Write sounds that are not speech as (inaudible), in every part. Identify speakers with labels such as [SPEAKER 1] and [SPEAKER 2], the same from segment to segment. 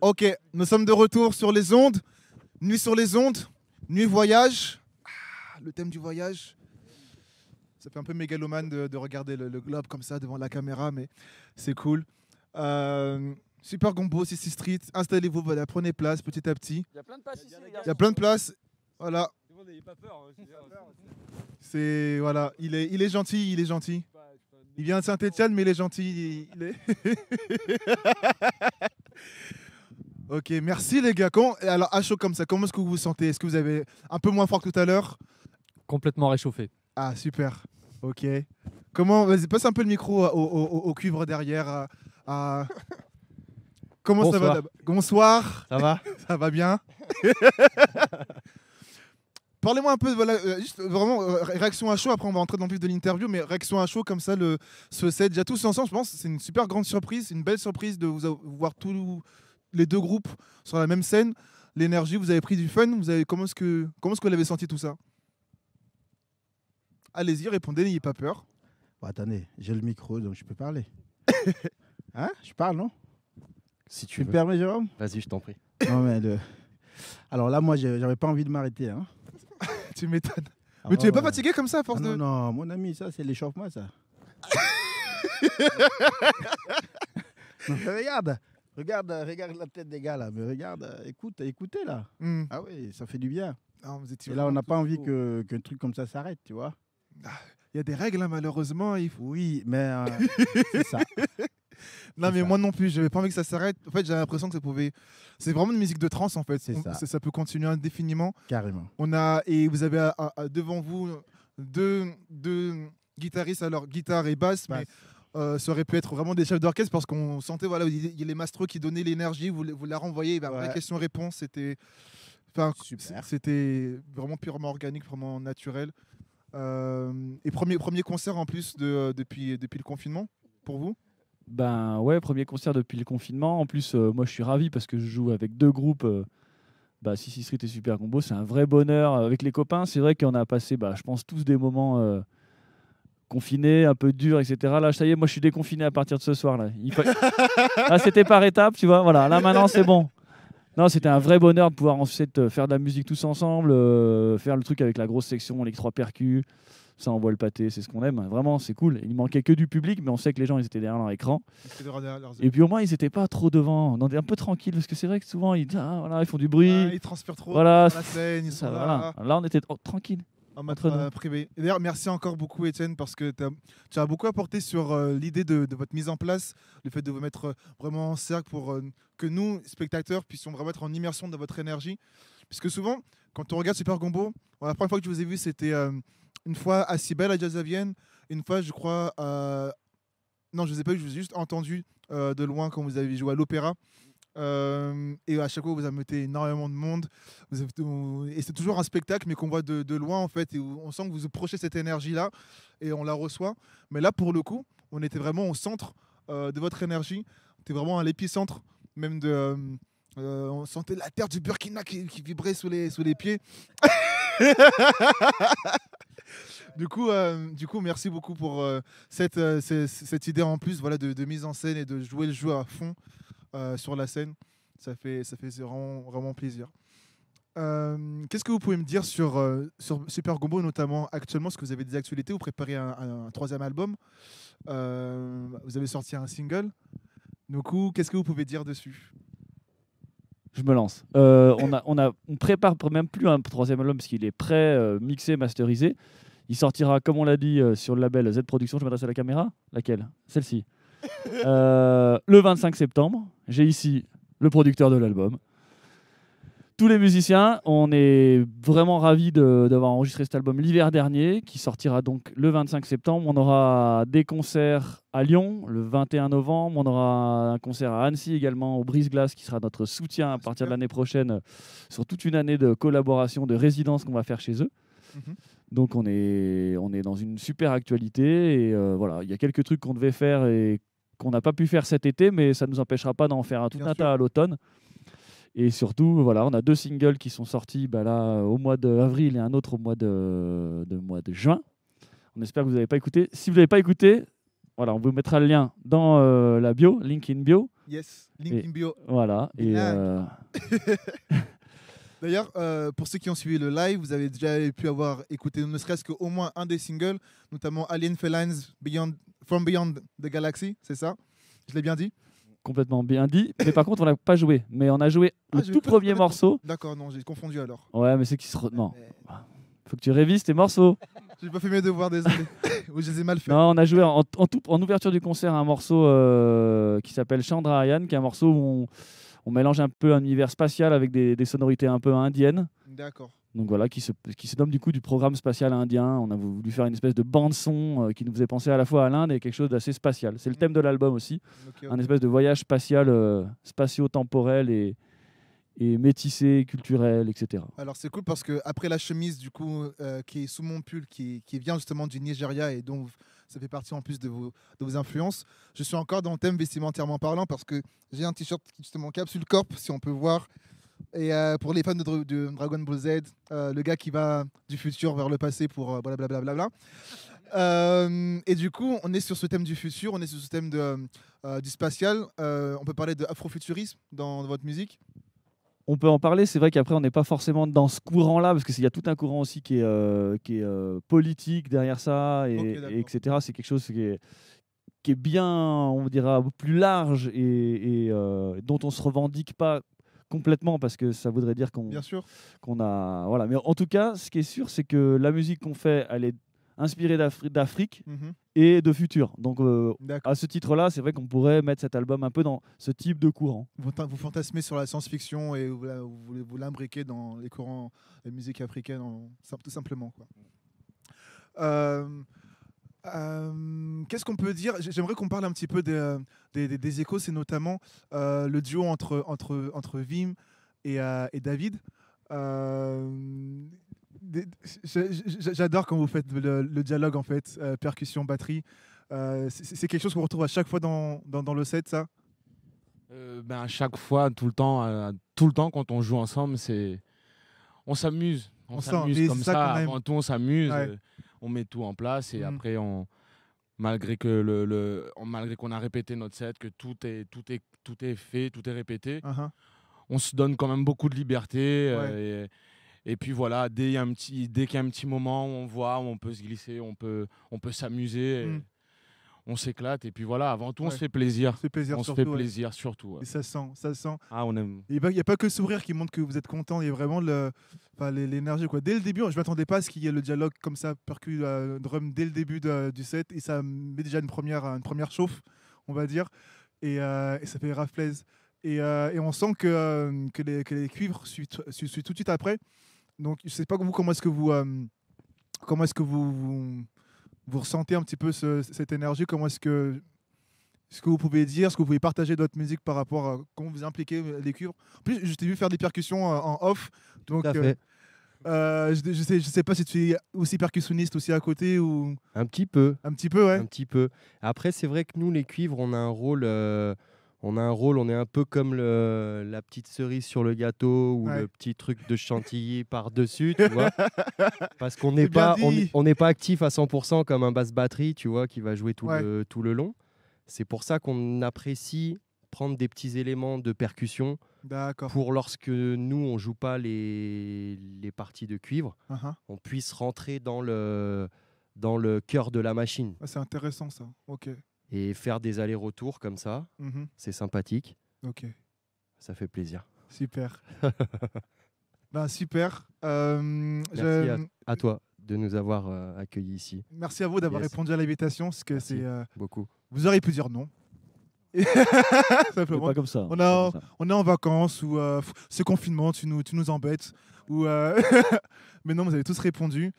[SPEAKER 1] Ok, nous sommes de retour sur les ondes. Nuit sur les ondes, nuit voyage. Ah, le thème du voyage. Ça fait un peu mégalomane de, regarder le, globe comme ça devant la caméra, mais c'est cool. Euh, super Gombo, CC Street. Installez-vous, prenez place petit à petit. Il y a plein de places ici. Il y a plein de places. Voilà. Hein, c'est voilà, il est, il est gentil, il est gentil. Il vient de Saint-Etienne, mais il est gentil. il est... (laughs) Ok, merci les gars. alors, à chaud comme ça, comment est-ce que vous vous sentez Est-ce que vous avez un peu moins froid que tout à l'heure
[SPEAKER 2] Complètement réchauffé.
[SPEAKER 1] Ah, super. Ok. Comment Vas-y, passe un peu le micro euh, au, cuivre derrière. Euh, comment Bonsoir. ça va Bonsoir. Ça va Ça va bien (laughs) Parlez-moi un peu, euh, juste vraiment réaction à chaud. Après, on va entrer dans le vif de l'interview, mais réaction à chaud comme ça, le, ce set, déjà tous ensemble, je pense, c'est une super grande surprise, une belle surprise de vous voir tout, les deux groupes sur la même scène, l'énergie, vous avez pris du fun, vous avez, comment est-ce que, comment ce que vous l'avez
[SPEAKER 3] senti tout ça Allez-y, répondez, n'ayez pas peur. attendez, j'ai le micro, donc je peux parler. (laughs) hein Je parle, non Si tu, tu me permets, Jérôme Vas-y, je t'en prie. Non, mais Alors là, moi, j'avais pas envie de m'arrêter. Hein. (laughs) tu m'étonnes. Ah, mais tu bah, es pas fatigué comme ça, à force ah, non, de. Non, mon ami, ça, c'est l'échauffement, ça. (laughs) regarde, Regarde, euh, regarde la tête des gars là, mais regarde, euh, écoute, écoutez là. Hmm. Ah oui, ça fait du bien. Ah, et là, on n'a pas envie qu'un truc comme ça s'arrête, tu vois. Ah, il y a des règles, là hein, malheureusement. Il faut...
[SPEAKER 1] Oui, mais euh, (laughs) c'est ça. Non, mais moi non plus, j'avais pas envie que ça s'arrête. En fait, j'avais l'impression que ça pouvait. C'est vraiment une musique de trance, en fait. C'est Ça. ça. peut continuer indéfiniment. Carrément. On a... Et vous avez devant vous deux, deux guitaristes, alors guitare et basse, basse. mais euh, ça aurait pu être vraiment des chefs d'orchestre parce qu'on sentait, voilà, il y a les mastros qui donnaient l'énergie, vous, vous la renvoyez, La bah, question-réponse, c'était. C'était vraiment purement organique, vraiment naturel. Euh, et premier, premier concert en plus de, euh, depuis, depuis le confinement, pour vous
[SPEAKER 2] Ben ouais, premier concert depuis le confinement. En plus, moi je suis ravi parce que je joue avec deux groupes. bah, Sissi Street et Super Combo, c'est un vrai bonheur avec les copains. C'est vrai qu'on a passé, bah, je pense, tous des moments confiné, un peu dur, etc. Là, ça y est, moi, je suis déconfiné à partir de ce soir. (laughs) Là, c'était par étapes, tu vois. Voilà, là, maintenant, c'est bon. Non, c'était un vrai bonheur de pouvoir euh, faire de la musique tous ensemble, euh, faire le truc avec la grosse section, les trois percus. Ça envoie le pâté, c'est ce qu'on aime. Vraiment, c'est cool. Il manquait que du public, mais on sait que les gens, ils étaient derrière leur écran. Et puis au moins, ils n'étaient pas trop devant. On était un peu tranquille, parce que c'est vrai que souvent, ils, ah, ils font du bruit. ils transpirent trop. Voilà. la ça, là.
[SPEAKER 1] on était oh, tranquille en privé. D'ailleurs, merci encore beaucoup, Étienne, parce que tu as beaucoup apporté sur euh, l'idée de, votre mise en place, le fait de vous mettre euh, vraiment en cercle pour euh, que nous, spectateurs, puissions vraiment être en immersion dans votre énergie. Puisque souvent, quand on regarde Super Gombo, la première fois que je vous ai vu, c'était une fois à Cybelle à Jazz une fois, je crois, Non, je ne vous ai pas vu, je vous ai juste entendu de loin quand vous avez joué à l'opéra. Euh, et à chaque fois, vous mettez énormément de monde. et c'est toujours un spectacle, mais qu'on voit de, loin, en fait. Et on sent que vous approchez cette énergie-là et on la reçoit. Mais là, pour le coup, on était vraiment au centre euh, de votre énergie. On était vraiment à l'épicentre, même de. Euh, on sentait la terre du Burkina qui, vibrait sous les, sous les pieds. (laughs) du coup, du coup, merci beaucoup pour cette, cette, idée en plus voilà, de, mise en scène et de jouer le jeu à fond. Euh, sur la scène. Ça fait, ça fait vraiment, vraiment plaisir. Euh, qu'est-ce que vous pouvez me dire sur, euh, sur Super Gombo, notamment actuellement Est-ce que vous avez des actualités Vous préparez un, troisième album Vous avez sorti un single Du coup, qu'est-ce que vous pouvez dire dessus
[SPEAKER 2] je me lance. on, a, on, a, on prépare même plus un troisième album parce qu'il est prêt, mixé, masterisé. Il sortira, comme on l'a dit, sur le label Z Production. Je m'adresse à la caméra. Laquelle Celle-ci. (laughs) Euh, le 25 septembre, j'ai ici le producteur de l'album. Tous les musiciens, on est vraiment ravis d'avoir enregistré cet album l'hiver dernier, qui sortira donc le 25 septembre. On aura des concerts à Lyon le 21 novembre, on aura un concert à Annecy également, au Brise Glace, qui sera notre soutien à partir de l'année prochaine euh, sur toute une année de collaboration, de résidence qu'on va faire chez eux. Mhm. Donc on est, on est dans une super actualité et euh, voilà, il y a quelques trucs qu'on devait faire et qu'on n'a pas pu faire cet été, mais ça ne nous empêchera pas d'en faire un tout à l'automne. Et surtout, voilà, on a deux singles qui sont sortis bah là, au mois d'avril et un autre au mois de, mois de juin. On espère que vous n'avez pas écouté. Si vous n'avez pas écouté, voilà, on vous mettra le lien dans euh, la bio, link in bio. Yes, link in bio. Voilà. (laughs)
[SPEAKER 1] D'ailleurs, euh, pour ceux qui ont suivi le live, vous avez déjà pu avoir écouté ne serait-ce qu'au moins un des singles, notamment Alien Felines From Beyond the Galaxy, c'est ça Je l'ai bien dit
[SPEAKER 2] Complètement bien dit. Mais par contre, on n'a pas joué. Mais on a joué ah, le tout premier morceau.
[SPEAKER 1] D'accord, non, j'ai confondu alors.
[SPEAKER 2] Ouais, mais c'est qui se. Non. Ah, faut que tu révises tes morceaux.
[SPEAKER 1] (laughs) J'ai pas fait mes devoirs, désolé. (laughs) Ou je les ai mal fait. Non,
[SPEAKER 2] on a joué en, ouverture du concert un morceau euh, qui s'appelle Chandra Aryan, qui est un morceau où on on mélange un peu un univers spatial avec des, sonorités un peu indiennes. D'accord. Donc voilà, qui se, qui se nomme du coup du programme spatial indien. On a voulu faire une espèce de bande-son euh, qui nous faisait penser à la fois à l'Inde et quelque chose d'assez spatial. C'est le mm. thème de l'album aussi, un espèce de voyage spatial, euh, spatio-temporel et, et métissé, culturel, etc.
[SPEAKER 1] Alors c'est cool parce que après la chemise du coup euh, qui est sous mon pull, qui, qui, vient justement du Nigeria et dont ça fait partie en plus de vos, influences, je suis encore dans le thème vestimentairement parlant parce que j'ai un t-shirt justement capsule corp si on peut voir. Et euh, pour les fans de, Dragon Ball Z, euh, le gars qui va du futur vers le passé pour blablabla. Bla bla bla et du coup, on est sur ce thème du futur, on est sur ce thème de, du spatial. on peut parler de afrofuturisme dans votre musique
[SPEAKER 2] on peut en parler. C'est vrai qu'après, on n'est pas forcément dans ce courant-là, parce qu'il y a tout un courant aussi qui est, euh, euh, politique derrière ça, et, etc. C'est quelque chose qui est, bien, on dira, euh, plus large et, dont on ne se revendique pas complètement, parce que ça voudrait dire qu'on qu'on a... Voilà. Mais en tout cas, ce qui est sûr, c'est que la musique qu'on fait, elle est inspirée d'Afrique. Mmh et de futur. Donc euh, à ce titre-là, c'est vrai qu'on pourrait mettre cet album un peu dans ce type de courant. Vous, vous fantasmez
[SPEAKER 1] sur la science-fiction et vous, vous, vous l'imbriquez dans les courants de musique africaine, tout simplement. Quoi. Euh, euh, qu'est-ce qu'on peut dire J'aimerais qu'on parle un petit peu des, des, échos, c'est notamment le duo entre, entre, entre Vim et, et David. J'adore quand vous faites le, dialogue en fait, euh, percussion, batterie. Euh, c'est quelque chose qu'on retrouve à chaque fois dans, dans, le set, ça euh, ben, à chaque fois, tout le temps, tout le temps quand on joue ensemble, c'est on s'amuse, on, on s'amuse comme ça. tout, on s'amuse, on met tout en place et mm. après on malgré que le, malgré qu'on a répété notre set, que tout est tout est tout est fait, tout est répété, uh-huh. on se donne quand même beaucoup de liberté et, et puis voilà, dès qu'il y a un petit, dès qu'il y a un petit moment où on voit, on peut se glisser, on peut, on peut s'amuser. Mm. On s'éclate et puis voilà, avant tout, on se fait plaisir. On se fait plaisir surtout. Et ça sent, ça sent. Ah, on aime. Il n'y a pas que le sourire qui montre que vous êtes content, il y a vraiment l'énergie. quoi. Dès le début, je ne m'attendais pas à ce qu'il y ait le dialogue comme ça, percu euh, drum dès le début du set et ça met déjà une première, une première chauffe, on va dire. Et, euh, ça fait rave plaise. Et, euh, on sent que, euh, les, cuivres suivent tout de suite après donc, je sais pas vous, comment est-ce que vous, euh, comment est-ce que vous, vous, ressentez un petit peu cette énergie Comment est-ce que ce que vous pouvez dire, ce que vous pouvez partager d'autres musiques par rapport à comment vous impliquez euh, les cuivres En plus, je t'ai vu faire des percussions euh, en off, donc. Euh, je, ne sais, je sais pas si tu es aussi percussionniste aussi à côté ou un petit peu, un petit peu, ouais, un petit peu.
[SPEAKER 2] Après, c'est vrai que nous, les cuivres, on a un rôle on a un rôle, on est un peu comme la petite cerise sur le gâteau ou le petit truc de chantilly par-dessus, tu vois. (laughs) Parce qu'on n'est pas, on, pas actif à 100% comme un basse batterie, tu vois, qui va jouer tout, le, long. C'est pour ça qu'on apprécie prendre des petits éléments de percussion pour lorsque nous, on joue pas les, parties de cuivre, ah ah. on puisse rentrer dans le, dans le cœur de la machine.
[SPEAKER 1] Ah, c'est intéressant ça, ok.
[SPEAKER 2] Et faire des allers-retours comme ça, mhm. c'est sympathique. Ok. Ça fait plaisir.
[SPEAKER 1] Super. (laughs) Ben, super. Euh, Merci
[SPEAKER 2] à, toi de nous avoir euh, accueillis ici. Merci à vous d'avoir répondu
[SPEAKER 1] à l'invitation. Parce que c'est euh, beaucoup. Vous aurez plusieurs noms. (laughs) Pas comme ça. On, est en vacances ou ce confinement, tu nous, tu nous embêtes. Ou, (laughs) Mais non, vous avez tous répondu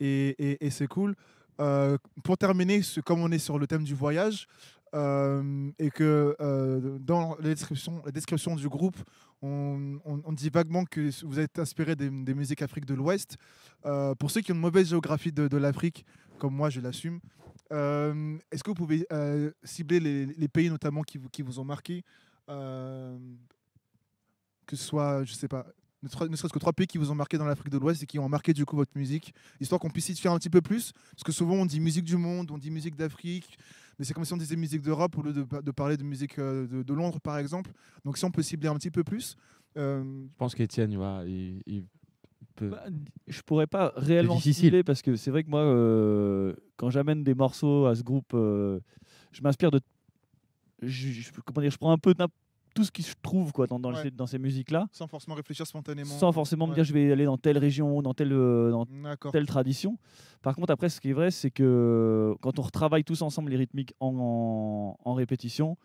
[SPEAKER 1] et, et c'est cool. Euh, pour terminer, comme on est sur le thème du voyage, euh, et que euh, dans la description, la description du groupe, on, dit vaguement que vous êtes inspiré des, musiques afriques de l'Ouest. pour ceux qui ont une mauvaise géographie de, l'Afrique, comme moi, je l'assume, est-ce que vous pouvez cibler les, les, pays notamment qui vous, qui vous ont marqué Que ce soit, je sais pas, ne serait-ce que trois pays qui vous ont marqué dans l'Afrique de l'Ouest et qui ont marqué du coup votre musique, histoire qu'on puisse y faire un petit peu plus, parce que souvent on dit musique du monde, on dit musique d'Afrique, mais c'est comme si on disait musique d'Europe au lieu de, parler de musique euh, de, Londres par exemple. Donc si on peut cibler un petit peu plus. Euh,
[SPEAKER 2] je pense qu'Étienne, il, peut. Bah, je pourrais pas réellement cibler parce que c'est vrai que moi, euh, quand j'amène des morceaux à ce groupe, je m'inspire de je, comment dire, je prends un peu tout ce qui se trouve quoi, dans, dans, ces musiques-là. Sans forcément réfléchir spontanément. Sans forcément me dire je vais aller dans telle région, dans telle, euh, dans telle tradition. Par contre, après, ce qui est vrai, c'est que quand on retravaille tous ensemble les rythmiques en, en, répétition,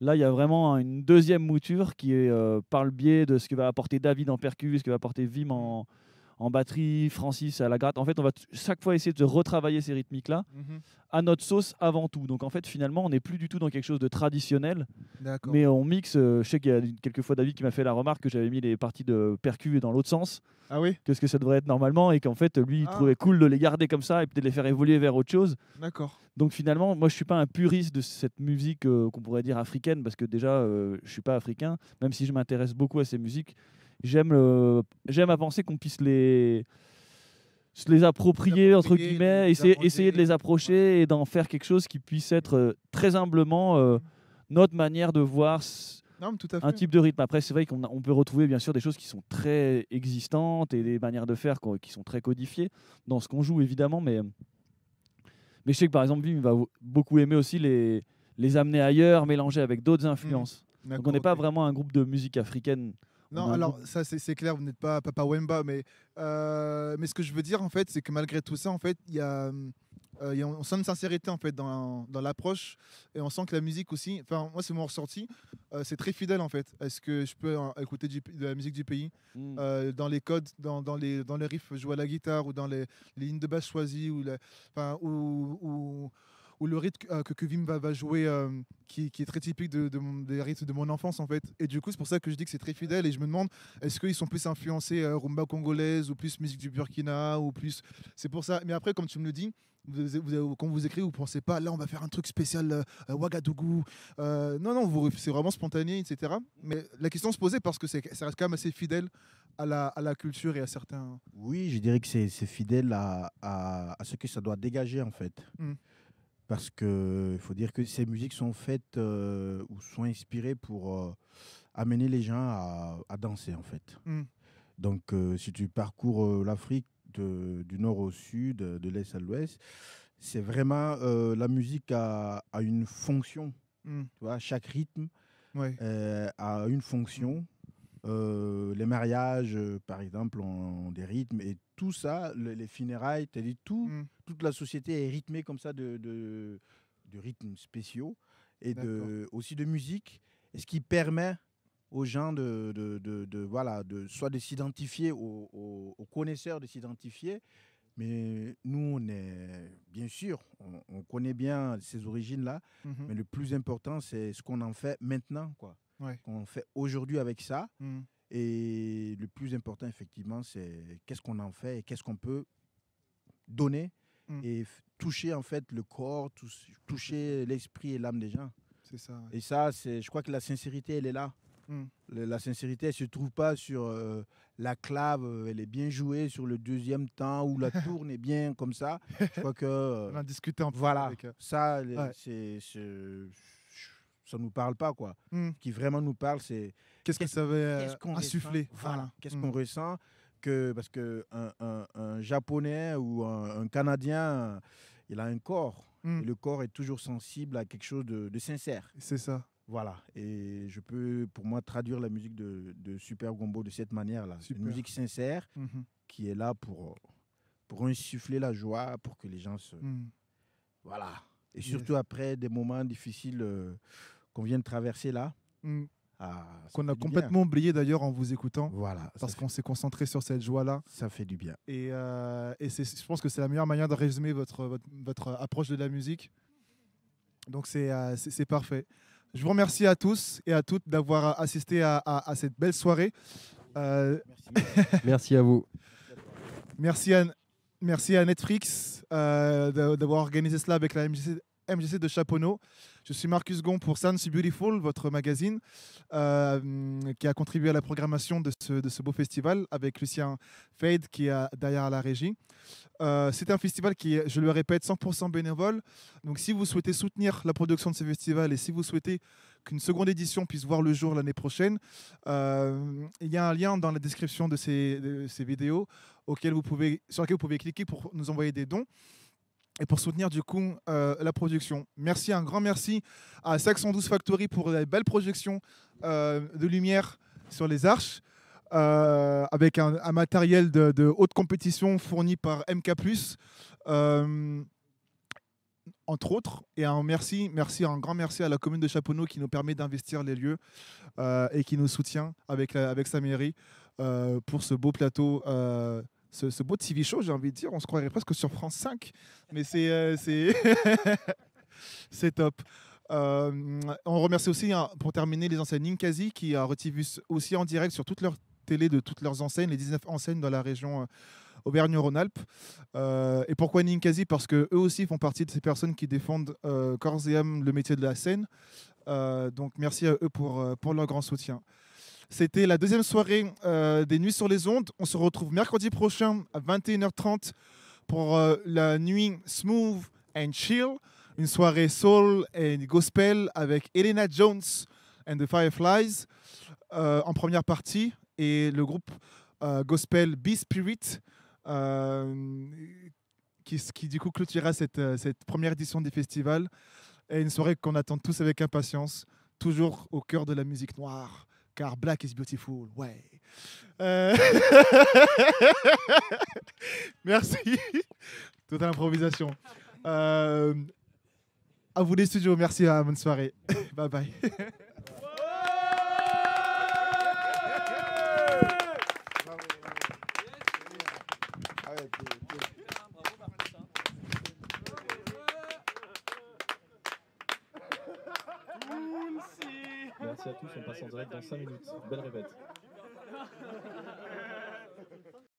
[SPEAKER 2] là, il y a vraiment une deuxième mouture qui est euh, par le biais de ce que va apporter David en percu, ce que va apporter Vim en, mmh en batterie, Francis à la gratte. En fait, on va chaque fois essayer de retravailler ces rythmiques-là mhm. à notre sauce avant tout. Donc en fait, finalement, on n'est plus du tout dans quelque chose de traditionnel, mais on mixe. Euh, je sais qu'il y a quelques fois, David qui m'a fait la remarque que j'avais mis les parties de percu dans l'autre sens, ah oui que ce que ça devrait être normalement, et qu'en fait, lui, il ah. trouvait cool de les garder comme ça et peut-être les faire évoluer vers autre chose. D'accord. Donc finalement, moi, je suis pas un puriste de cette musique euh, qu'on pourrait dire africaine, parce que déjà, je euh, je suis pas africain, même si je m'intéresse beaucoup à ces musiques j'aime j'aime à penser qu'on puisse les se les approprier entre guillemets, essayer, essayer de les approcher et d'en faire quelque chose qui puisse être euh, très humblement euh, mm. notre manière de voir un type de rythme. Après, c'est vrai qu'on peut retrouver bien sûr des choses qui sont très existantes et des manières de faire qui sont très codifiées dans ce qu'on joue évidemment, mais je sais que par exemple, Vim va beaucoup aimer aussi les les amener ailleurs, mélanger avec d'autres mm. influences. Donc on n'est pas vraiment un groupe de musique africaine non, bah, alors
[SPEAKER 1] ça c'est clair, vous n'êtes pas Papa Wemba, mais, euh, mais ce que je veux dire en fait, c'est que malgré tout ça, en fait, euh, il y a, on sent une sincérité en fait dans, dans l'approche et on sent que la musique aussi, enfin moi c'est mon ressorti, euh, c'est très fidèle en fait. Est-ce que je peux écouter de la musique du pays hmm. dans les codes, dans, dans, les, dans les riffs joués à la guitare ou dans les, lignes de basse choisies ou, la, ou ou le rythme euh, que, que va, jouer, euh, qui, est très typique de, des rythmes de mon enfance en fait. Et du coup, c'est pour ça que je dis que c'est très fidèle et je me demande, est-ce qu'ils sont plus influencés euh, rumba congolaise ou plus musique du Burkina ou plus. C'est pour ça. Mais après, comme tu me le dis, vous, quand vous écrivez, vous pensez pas, là on va faire un truc spécial Ouagadougou. non, non, c'est vraiment spontané, etc. Mais la question se posait parce que ça reste quand même assez fidèle à la, culture et à certains.
[SPEAKER 3] Oui, je dirais que c'est fidèle à, ce que ça doit dégager en fait. Mmh parce qu'il faut dire que ces musiques sont faites euh, ou sont inspirées pour euh, amener les gens à, danser en fait. Mmh. Donc euh, si tu parcours l'Afrique du nord au sud, de l'est à l'ouest, c'est vraiment la musique a, a une fonction. Mmh. Tu vois, chaque rythme a une fonction les mariages, par exemple, ont, des rythmes et tout ça, les funérailles, tout, mmh. toute la société est rythmée comme ça de, de, rythmes spéciaux et de, aussi de musique, ce qui permet aux gens de, de voilà, de, de s'identifier, aux, connaisseurs de s'identifier, mais nous, on est, bien sûr, on, connaît bien ces origines-là, mmh mais le plus important, c'est ce qu'on en fait maintenant, quoi qu'on fait aujourd'hui avec ça. Hmm. Et le plus important, effectivement, c'est qu'est-ce qu'on en fait et qu'est-ce qu'on peut donner hmm. et toucher en fait le corps, toucher l'esprit et l'âme des gens. C'est ça. Et ça, c'est, je crois que la sincérité, elle est là. Hmm. La sincérité, elle se trouve pas sur euh, la clave, euh, elle est bien jouée sur le deuxième temps où la (laughs) tourne est bien comme ça. que. Euh, On en discutait en Voilà. Avec... Ça, c'est ça nous parle pas. quoi. Hmm. Ce qui vraiment nous parle, c'est. Qu'est-ce euh, qu'on savait insuffler Voilà. Qu'est-ce hmm. qu'on ressent que, Parce que un, Japonais ou un, Canadien, il a un corps. Hmm. le corps est toujours sensible à quelque chose de, sincère. C'est ça. Voilà, et je peux pour moi traduire la musique de, de Super Gombo de cette manière-là. Une musique sincère mhm. qui est là pour, pour insuffler la joie, pour que les gens se. Voilà. Et surtout après des moments difficiles euh, qu'on vient de traverser là. Mm. Ah, qu'on a complètement
[SPEAKER 1] oublié d'ailleurs en vous écoutant. Voilà. Parce qu'on s'est concentré sur cette joie-là. Ça fait du bien.
[SPEAKER 3] Et, euh,
[SPEAKER 1] je pense que c'est la meilleure manière de résumer votre, approche de la musique. Donc euh, c'est parfait. Je vous remercie à tous et à toutes d'avoir assisté à, cette belle soirée. Euh, (laughs)
[SPEAKER 2] merci. à vous.
[SPEAKER 1] Merci à, merci à Netflix d'avoir organisé cela avec la MJC, MJC de Chaponneau. Je suis Marcus Gon pour Sounds Beautiful, votre magazine, euh, qui a contribué à la programmation de ce, beau festival avec Lucien Fade qui est derrière la régie. Euh, c'est un festival qui je le répète, 100% bénévole. Donc si vous souhaitez soutenir la production de ce festival et si vous souhaitez qu'une seconde édition puisse voir le jour l'année prochaine, euh, il y a un lien dans la description de ces, ces vidéos auquel vous pouvez, sur lequel vous pouvez cliquer pour nous envoyer des dons et pour soutenir du coup euh, la production. Merci, un grand merci à 512 Factory pour la belle projection euh, de lumière sur les arches. Euh, avec un, matériel de, haute compétition fourni par MK+, entre autres. Et un merci, merci, un grand merci à la commune de Chaponneau qui nous permet d'investir les lieux et qui nous soutient avec, avec sa mairie pour ce beau plateau ce, beau TV show, j'ai envie de dire. On se croirait presque sur France 5, mais c'est euh, (laughs) c'est top. Euh, on remercie aussi, hein, pour terminer, les enseignes Ninkasi qui a euh, retivu aussi en direct sur toutes leurs télé de toutes leurs enseignes, les 19 enseignes dans la région. Auvergne-Rhône-Alpes. et pourquoi Ninkasi Parce que eux aussi font partie de ces personnes qui défendent euh, corps et âme le métier de la scène. donc merci à eux pour, pour leur grand soutien. C'était la deuxième soirée euh, des Nuits sur les ondes. On se retrouve mercredi prochain à 21h30 pour euh, la nuit Smooth and Chill, une soirée soul et gospel avec Elena Jones and the Fireflies euh, en première partie et le groupe gospel Be Spirit. Qui, qui, du coup clôturera cette, cette première édition du festival et une soirée qu'on attend tous avec impatience, toujours au cœur de la musique noire car Black is beautiful. Ouais. Euh, (laughs) merci. Toute improvisation. Euh, à vous les studios. Merci. À hein, bonne soirée. (laughs) bye bye. Ah
[SPEAKER 2] passe en direct dans 5 minutes. Belle répète.